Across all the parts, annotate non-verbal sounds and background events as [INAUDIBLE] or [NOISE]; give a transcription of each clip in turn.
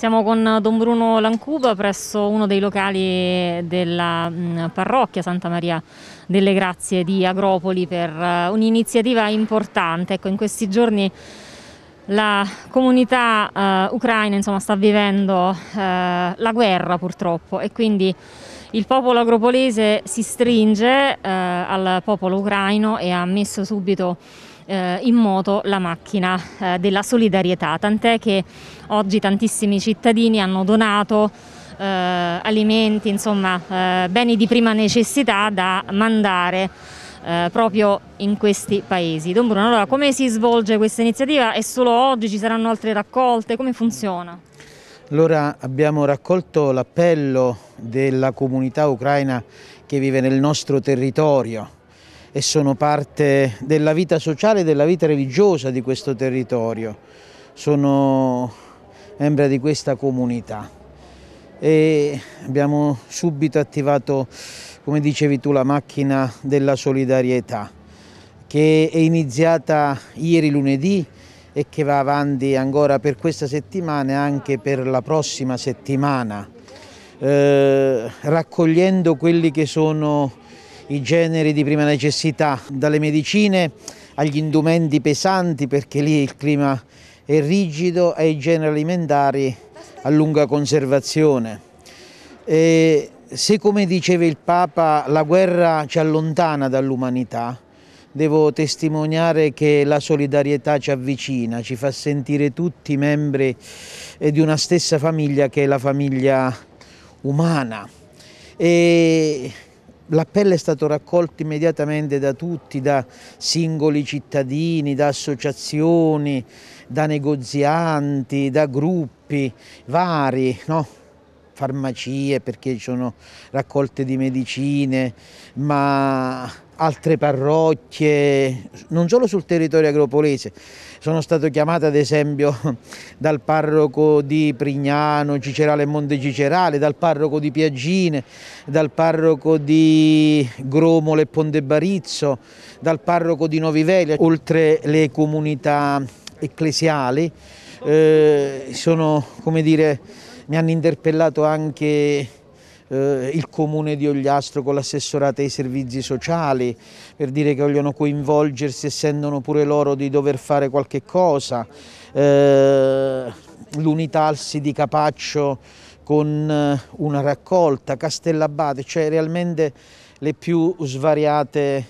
Siamo con Don Bruno Lancuba presso uno dei locali della mm, parrocchia Santa Maria delle Grazie di Agropoli per eh, un'iniziativa importante. Ecco, in questi giorni la comunità uh, ucraina insomma, sta vivendo uh, la guerra purtroppo e quindi il popolo agropolese si stringe eh, al popolo ucraino e ha messo subito eh, in moto la macchina eh, della solidarietà, tant'è che oggi tantissimi cittadini hanno donato eh, alimenti, insomma beni di prima necessità da mandare eh, proprio in questi paesi. Don Bruno, allora come si svolge questa iniziativa? E solo oggi? Ci saranno altre raccolte? Come funziona? Allora abbiamo raccolto l'appello della comunità ucraina che vive nel nostro territorio e sono parte della vita sociale e della vita religiosa di questo territorio. Sono membra di questa comunità e abbiamo subito attivato, come dicevi tu, la macchina della solidarietà che è iniziata ieri lunedì e che va avanti ancora per questa settimana e anche per la prossima settimana, eh, raccogliendo quelli che sono i generi di prima necessità, dalle medicine agli indumenti pesanti perché lì il clima è rigido, ai generi alimentari a lunga conservazione. E se come diceva il Papa la guerra ci allontana dall'umanità, devo testimoniare che la solidarietà ci avvicina, ci fa sentire tutti membri eh, di una stessa famiglia che è la famiglia umana. E L'appello è stato raccolto immediatamente da tutti, da singoli cittadini, da associazioni, da negozianti, da gruppi vari, no? farmacie perché ci sono raccolte di medicine, ma altre parrocchie, non solo sul territorio agropolese. Sono stato chiamato ad esempio [LAUGHS] dal parroco di Prignano, Cicerale e Monte Cicerale, dal parroco di Piaggine, dal parroco di Gromole e Ponte Barizzo, dal parroco di Novivelia, oltre le comunità ecclesiali. Eh, sono, come dire, mi hanno interpellato anche eh, il comune di Ogliastro con l'assessorato ai servizi sociali per dire che vogliono coinvolgersi e sentono pure loro di dover fare qualche cosa, eh, l'unitarsi di Capaccio con eh, una raccolta, Castellabate, cioè realmente le più svariate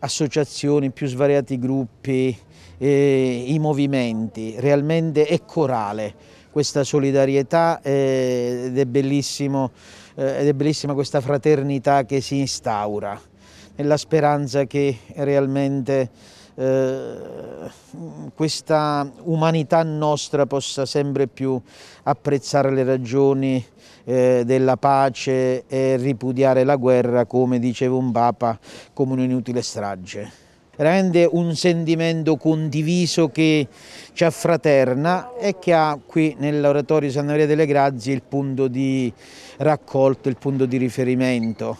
associazioni, i più svariati gruppi, eh, i movimenti, realmente è corale questa solidarietà eh, ed, è bellissimo, eh, ed è bellissima questa fraternità che si instaura, nella speranza che realmente eh, questa umanità nostra possa sempre più apprezzare le ragioni della pace e ripudiare la guerra, come diceva un papa, come un'inutile strage rende un sentimento condiviso che ci affraterna e che ha qui nell'oratorio Santa Maria delle Grazie il punto di raccolto, il punto di riferimento.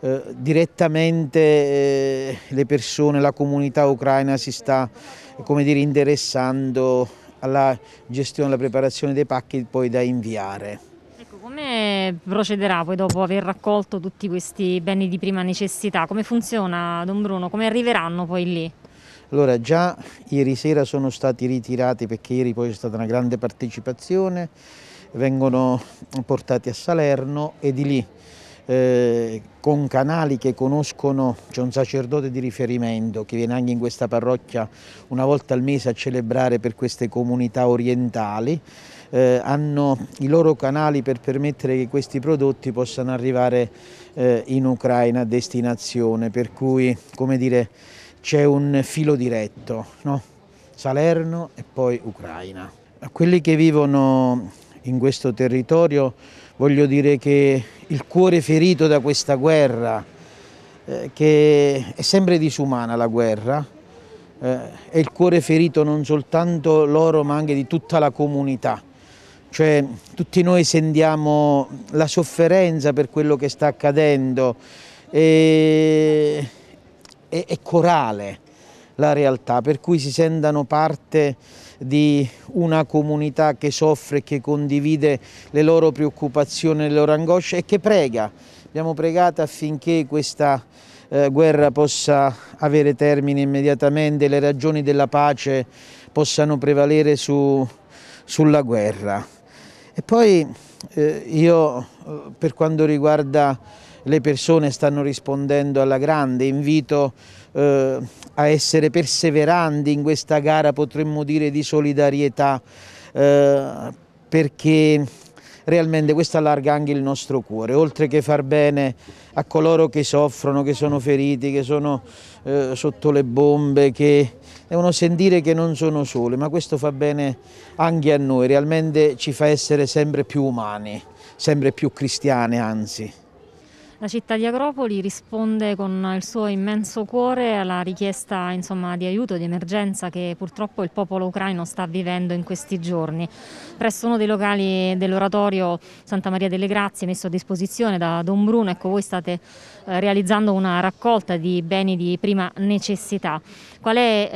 Eh, direttamente eh, le persone, la comunità ucraina si sta dire, interessando alla gestione, e alla preparazione dei pacchi poi da inviare. Come procederà poi dopo aver raccolto tutti questi beni di prima necessità? Come funziona Don Bruno? Come arriveranno poi lì? Allora già ieri sera sono stati ritirati perché ieri poi c'è stata una grande partecipazione, vengono portati a Salerno e di lì eh, con canali che conoscono, c'è un sacerdote di riferimento che viene anche in questa parrocchia una volta al mese a celebrare per queste comunità orientali, eh, hanno i loro canali per permettere che questi prodotti possano arrivare eh, in Ucraina a destinazione, per cui come dire, c'è un filo diretto, no? Salerno e poi Ucraina. A quelli che vivono in questo territorio voglio dire che il cuore ferito da questa guerra, eh, che è sempre disumana la guerra, eh, è il cuore ferito non soltanto loro ma anche di tutta la comunità cioè tutti noi sentiamo la sofferenza per quello che sta accadendo, e, è, è corale la realtà, per cui si sentano parte di una comunità che soffre, che condivide le loro preoccupazioni, le loro angosce e che prega. Abbiamo pregato affinché questa eh, guerra possa avere termine immediatamente, le ragioni della pace possano prevalere su, sulla guerra. E poi eh, io eh, per quanto riguarda le persone stanno rispondendo alla grande, invito eh, a essere perseveranti in questa gara, potremmo dire, di solidarietà, eh, perché realmente questo allarga anche il nostro cuore, oltre che far bene a coloro che soffrono, che sono feriti, che sono eh, sotto le bombe, che devono sentire che non sono soli, ma questo fa bene anche a noi, realmente ci fa essere sempre più umani, sempre più cristiani anzi. La città di Agropoli risponde con il suo immenso cuore alla richiesta insomma, di aiuto, di emergenza che purtroppo il popolo ucraino sta vivendo in questi giorni. Presso uno dei locali dell'oratorio Santa Maria delle Grazie messo a disposizione da Don Bruno, ecco voi state eh, realizzando una raccolta di beni di prima necessità. Qual è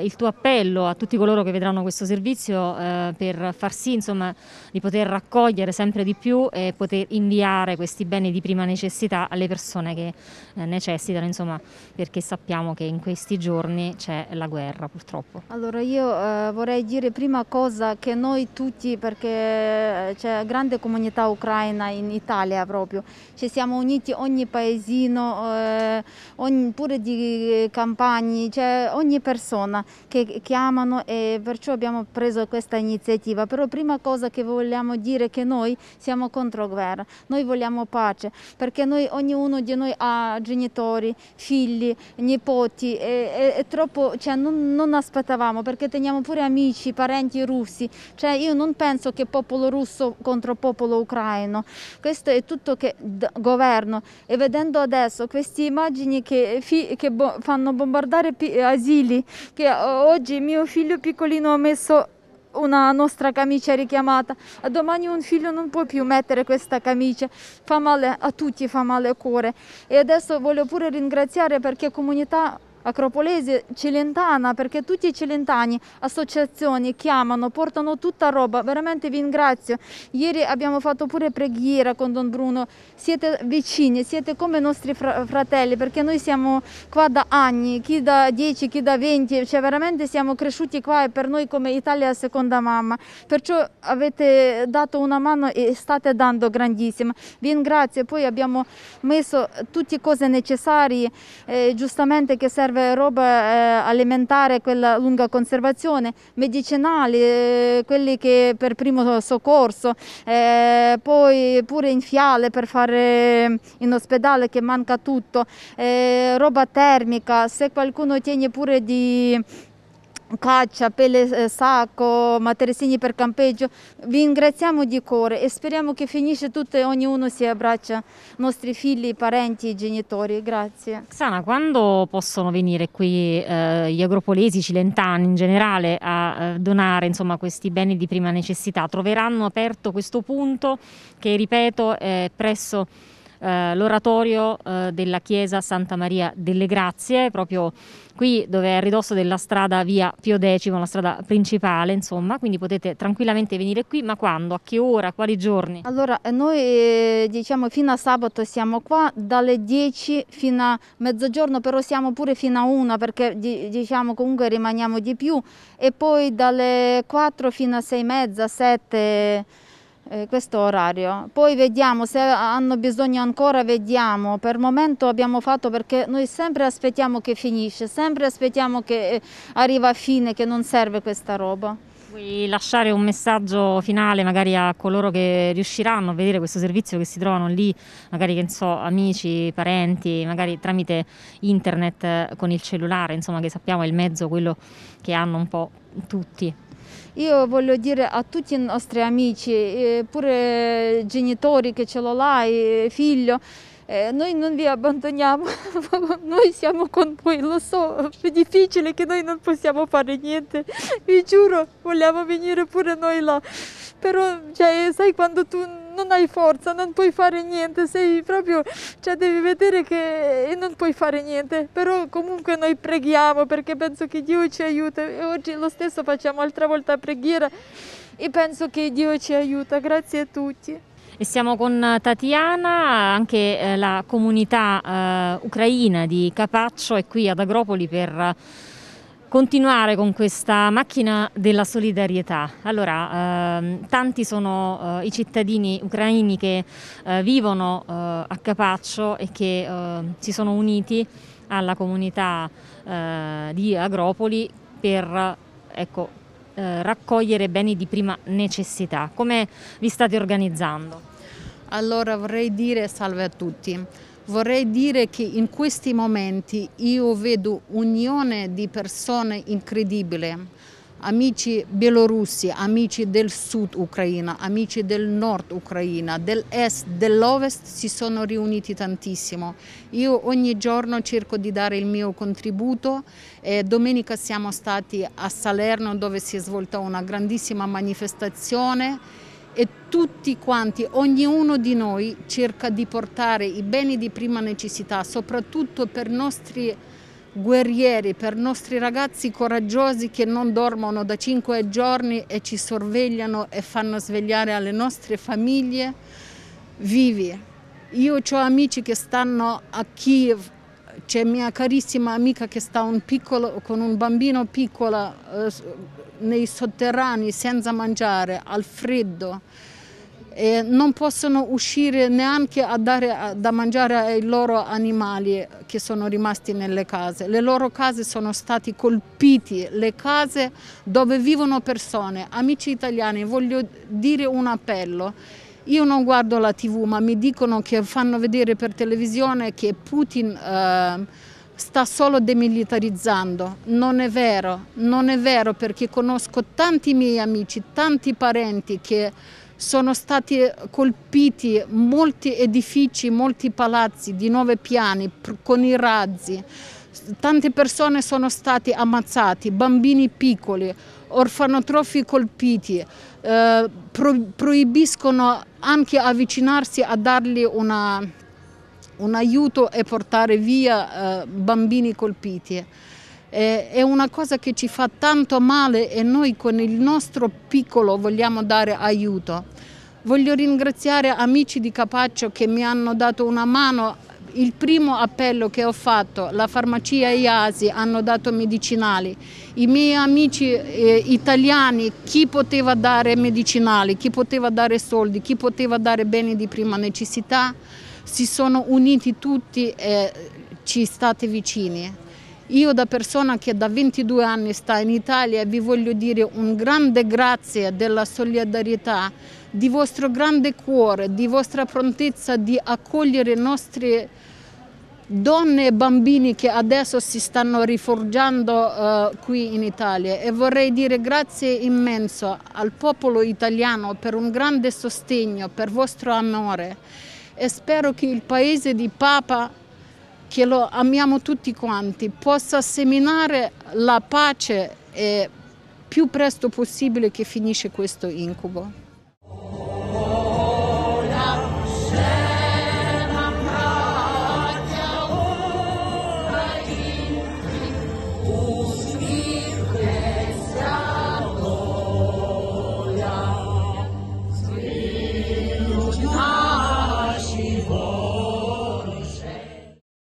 eh, il tuo appello a tutti coloro che vedranno questo servizio eh, per far sì insomma, di poter raccogliere sempre di più e poter inviare questi beni di prima necessità? necessità alle persone che eh, necessitano, insomma, perché sappiamo che in questi giorni c'è la guerra purtroppo. Allora io eh, vorrei dire prima cosa che noi tutti, perché eh, c'è grande comunità ucraina in Italia proprio, ci siamo uniti ogni paesino, eh, ogni, pure di campagni, cioè ogni persona che chiamano e perciò abbiamo preso questa iniziativa. Però prima cosa che vogliamo dire è che noi siamo contro guerra, noi vogliamo pace, perché noi noi, ognuno di noi ha genitori, figli, nipoti e, e, e troppo, cioè, non, non, aspettavamo perché teniamo pure amici, parenti russi, cioè, io non penso che popolo russo contro popolo ucraino, questo è tutto che governo e vedendo adesso queste immagini che, che bo fanno bombardare asili, che oggi mio figlio piccolino ha messo una nostra camicia richiamata, a domani un figlio non può più mettere questa camicia, fa male a tutti, fa male al cuore. E adesso voglio pure ringraziare perché comunità Acropolese Celentana perché tutti i celentani, associazioni chiamano, portano tutta roba, veramente vi ringrazio. Ieri abbiamo fatto pure preghiera con Don Bruno, siete vicini, siete come i nostri fr fratelli perché noi siamo qua da anni, chi da 10, chi da 20, cioè veramente siamo cresciuti qua e per noi come Italia seconda mamma, perciò avete dato una mano e state dando grandissima. Vi ringrazio, poi abbiamo messo tutte cose necessarie, eh, giustamente che serve serve roba eh, alimentare, quella lunga conservazione, medicinali, eh, quelli che per primo soccorso, eh, poi pure in fiale per fare in ospedale che manca tutto, roba termica, se qualcuno tiene pure di caccia, pelle eh, sacco, materassini per campeggio. Vi ringraziamo di cuore e speriamo che finisce tutto e ognuno si abbraccia, nostri figli, parenti, genitori. Grazie. Xana, quando possono venire qui eh, gli agropolesi, cilentani in generale a eh, donare insomma, questi beni di prima necessità? Troveranno aperto questo punto che, ripeto, è presso eh, l'oratorio eh, della chiesa Santa Maria delle Grazie, proprio qui dove è a ridosso della strada via Pio X, la strada principale, insomma, quindi potete tranquillamente venire qui, ma quando, a che ora, quali giorni? Allora, eh, noi eh, diciamo fino a sabato siamo qua, dalle 10 fino a mezzogiorno, però siamo pure fino a 1 perché diciamo comunque rimaniamo di più e poi dalle 4 fino a 6 e mezza, 7 eh, questo orario. Poi vediamo se hanno bisogno ancora, vediamo. Per il momento abbiamo fatto perché noi sempre aspettiamo che finisce, sempre aspettiamo che eh, arriva a fine, che non serve questa roba. Vuoi lasciare un messaggio finale magari a coloro che riusciranno a vedere questo servizio che si trovano lì, magari che so, amici, parenti, magari tramite internet eh, con il cellulare, insomma che sappiamo è il mezzo quello che hanno un po' tutti. Io voglio dire a tutti i nostri amici, eh, pure genitori che ce l'ho là, figlio, eh, noi non vi abbandoniamo, [LAUGHS] noi siamo con voi, lo so, è difficile che noi non possiamo fare niente, vi giuro, vogliamo venire pure noi là, però cioè, sai quando tu non hai forza, non puoi fare niente, sei proprio, cioè devi vedere che non puoi fare niente, però comunque noi preghiamo perché penso che Dio ci aiuta e oggi lo stesso facciamo altra volta preghiera e penso che Dio ci aiuta, grazie a tutti. E siamo con Tatiana, anche eh, la comunità eh, ucraina di Capaccio è qui ad Agropoli per Continuare con questa macchina della solidarietà. Allora, eh, tanti sono eh, i cittadini ucraini che eh, vivono eh, a Capaccio e che eh, si sono uniti alla comunità eh, di Agropoli per ecco, raccogliere beni di prima necessità. Come vi state organizzando? Allora vorrei dire salve a tutti. Vorrei dire che in questi momenti io vedo unione di persone incredibile, amici bielorussi, amici del sud Ucraina, amici del nord Ucraina, dell'est, dell'ovest si sono riuniti tantissimo. Io ogni giorno cerco di dare il mio contributo. Eh, domenica siamo stati a Salerno dove si è svolta una grandissima manifestazione e tutti quanti, ognuno di noi cerca di portare i beni di prima necessità, soprattutto per nostri guerrieri, per nostri ragazzi coraggiosi che non dormono da cinque giorni e ci sorvegliano e fanno svegliare alle nostre famiglie vivi. Io ho amici che stanno a Kiev, c'è mia carissima amica che sta un piccolo, con un bambino piccolo eh, nei sotterranei senza mangiare, al freddo. E non possono uscire neanche a dare a, da mangiare ai loro animali che sono rimasti nelle case. Le loro case sono state colpite, le case dove vivono persone. Amici italiani, voglio dire un appello io non guardo la tv ma mi dicono che fanno vedere per televisione che Putin eh, sta solo demilitarizzando. Non è vero, non è vero perché conosco tanti miei amici, tanti parenti che sono stati colpiti molti edifici, molti palazzi di nove piani con i razzi. Tante persone sono state ammazzate, bambini piccoli orfanotrofi colpiti, eh, pro, proibiscono anche avvicinarsi a dargli una, un aiuto e portare via eh, bambini colpiti. è una cosa che ci fa tanto male e noi con il nostro piccolo vogliamo dare aiuto. Voglio ringraziare amici di Capaccio che mi hanno dato una mano il primo appello che ho fatto, la farmacia IASI hanno dato medicinali, i miei amici eh, italiani, chi poteva dare medicinali, chi poteva dare soldi, chi poteva dare beni di prima necessità, si sono uniti tutti e ci state vicini. Io da persona che da 22 anni sta in Italia vi voglio dire un grande grazie della solidarietà, di vostro grande cuore, di vostra prontezza di accogliere i nostri donne e bambini che adesso si stanno riforgiando eh, qui in Italia e vorrei dire grazie immenso al popolo italiano per un grande sostegno, per vostro amore e spero che il paese di Papa, che lo amiamo tutti quanti, possa seminare la pace e più presto possibile che finisce questo incubo.